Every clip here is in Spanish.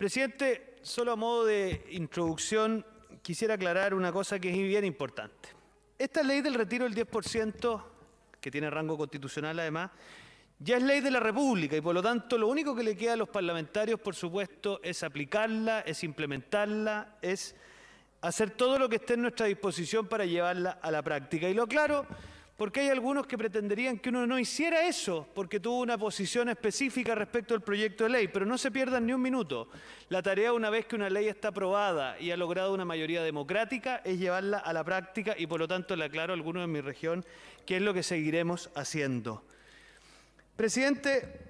Presidente, solo a modo de introducción, quisiera aclarar una cosa que es bien importante. Esta ley del retiro del 10%, que tiene rango constitucional además, ya es ley de la República y por lo tanto lo único que le queda a los parlamentarios, por supuesto, es aplicarla, es implementarla, es hacer todo lo que esté en nuestra disposición para llevarla a la práctica. Y lo claro porque hay algunos que pretenderían que uno no hiciera eso, porque tuvo una posición específica respecto al proyecto de ley, pero no se pierdan ni un minuto. La tarea, una vez que una ley está aprobada y ha logrado una mayoría democrática, es llevarla a la práctica y por lo tanto le aclaro a algunos de mi región qué es lo que seguiremos haciendo. Presidente,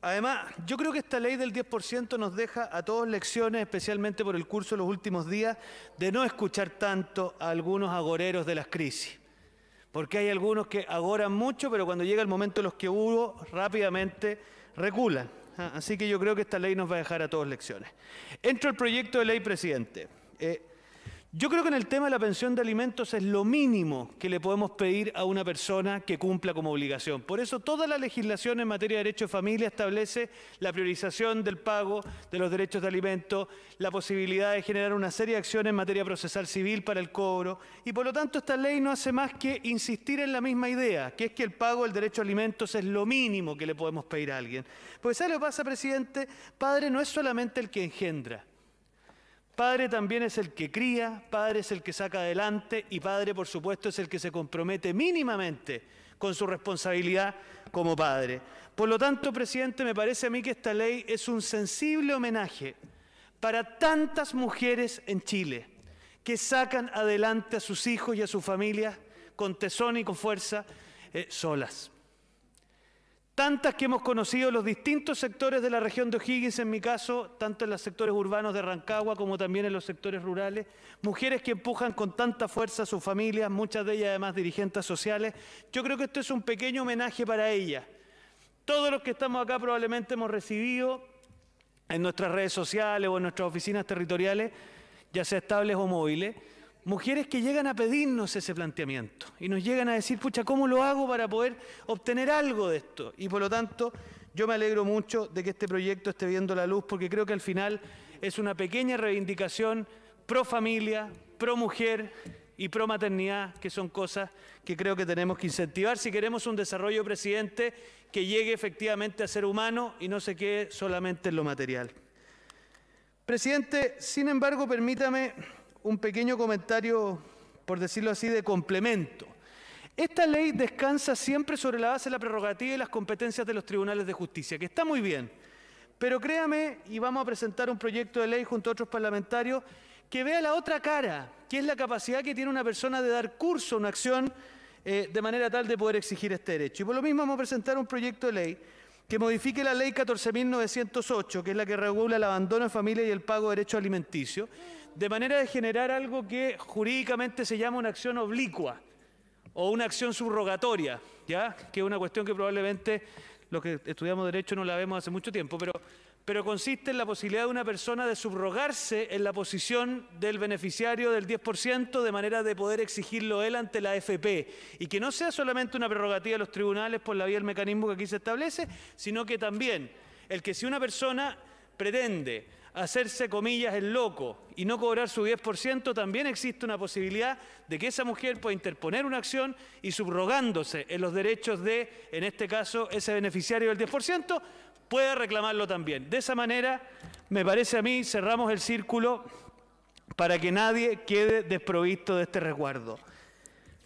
Además, yo creo que esta ley del 10% nos deja a todos lecciones, especialmente por el curso de los últimos días, de no escuchar tanto a algunos agoreros de las crisis. Porque hay algunos que agoran mucho, pero cuando llega el momento los que hubo, rápidamente reculan. Ah, así que yo creo que esta ley nos va a dejar a todos lecciones. Entro el proyecto de ley, presidente. Eh, yo creo que en el tema de la pensión de alimentos es lo mínimo que le podemos pedir a una persona que cumpla como obligación. Por eso toda la legislación en materia de derecho de familia establece la priorización del pago de los derechos de alimentos, la posibilidad de generar una serie de acciones en materia procesal civil para el cobro y por lo tanto esta ley no hace más que insistir en la misma idea, que es que el pago del derecho a alimentos es lo mínimo que le podemos pedir a alguien. Pues ¿sabe lo que pasa, presidente? Padre no es solamente el que engendra. Padre también es el que cría, padre es el que saca adelante y padre, por supuesto, es el que se compromete mínimamente con su responsabilidad como padre. Por lo tanto, presidente, me parece a mí que esta ley es un sensible homenaje para tantas mujeres en Chile que sacan adelante a sus hijos y a sus familias con tesón y con fuerza eh, solas tantas que hemos conocido los distintos sectores de la región de O'Higgins, en mi caso, tanto en los sectores urbanos de Rancagua como también en los sectores rurales, mujeres que empujan con tanta fuerza a sus familias, muchas de ellas además dirigentes sociales. Yo creo que esto es un pequeño homenaje para ellas. Todos los que estamos acá probablemente hemos recibido en nuestras redes sociales o en nuestras oficinas territoriales, ya sea estables o móviles, mujeres que llegan a pedirnos ese planteamiento y nos llegan a decir, pucha, ¿cómo lo hago para poder obtener algo de esto? Y por lo tanto, yo me alegro mucho de que este proyecto esté viendo la luz porque creo que al final es una pequeña reivindicación pro familia, pro mujer y pro maternidad, que son cosas que creo que tenemos que incentivar si queremos un desarrollo, presidente, que llegue efectivamente a ser humano y no se quede solamente en lo material. Presidente, sin embargo, permítame un pequeño comentario, por decirlo así, de complemento. Esta ley descansa siempre sobre la base de la prerrogativa y las competencias de los tribunales de justicia, que está muy bien. Pero créame, y vamos a presentar un proyecto de ley junto a otros parlamentarios, que vea la otra cara, que es la capacidad que tiene una persona de dar curso a una acción eh, de manera tal de poder exigir este derecho. Y por lo mismo vamos a presentar un proyecto de ley que modifique la ley 14.908, que es la que regula el abandono de familia y el pago de derecho alimenticio, de manera de generar algo que jurídicamente se llama una acción oblicua o una acción subrogatoria, ¿ya? que es una cuestión que probablemente los que estudiamos derecho no la vemos hace mucho tiempo, pero pero consiste en la posibilidad de una persona de subrogarse en la posición del beneficiario del 10% de manera de poder exigirlo él ante la FP y que no sea solamente una prerrogativa de los tribunales por la vía del mecanismo que aquí se establece, sino que también el que si una persona pretende hacerse comillas el loco y no cobrar su 10%, también existe una posibilidad de que esa mujer pueda interponer una acción y subrogándose en los derechos de, en este caso, ese beneficiario del 10%, pueda reclamarlo también. De esa manera, me parece a mí, cerramos el círculo para que nadie quede desprovisto de este resguardo.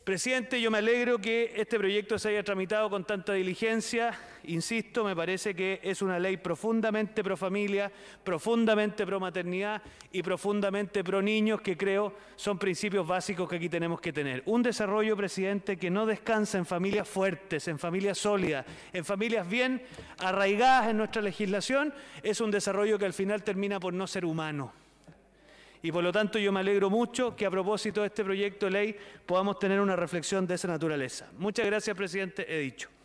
Presidente, yo me alegro que este proyecto se haya tramitado con tanta diligencia. Insisto, me parece que es una ley profundamente pro familia, profundamente pro maternidad y profundamente pro niños, que creo son principios básicos que aquí tenemos que tener. Un desarrollo, presidente, que no descansa en familias fuertes, en familias sólidas, en familias bien arraigadas en nuestra legislación, es un desarrollo que al final termina por no ser humano. Y por lo tanto yo me alegro mucho que a propósito de este proyecto de ley podamos tener una reflexión de esa naturaleza. Muchas gracias, presidente. He dicho.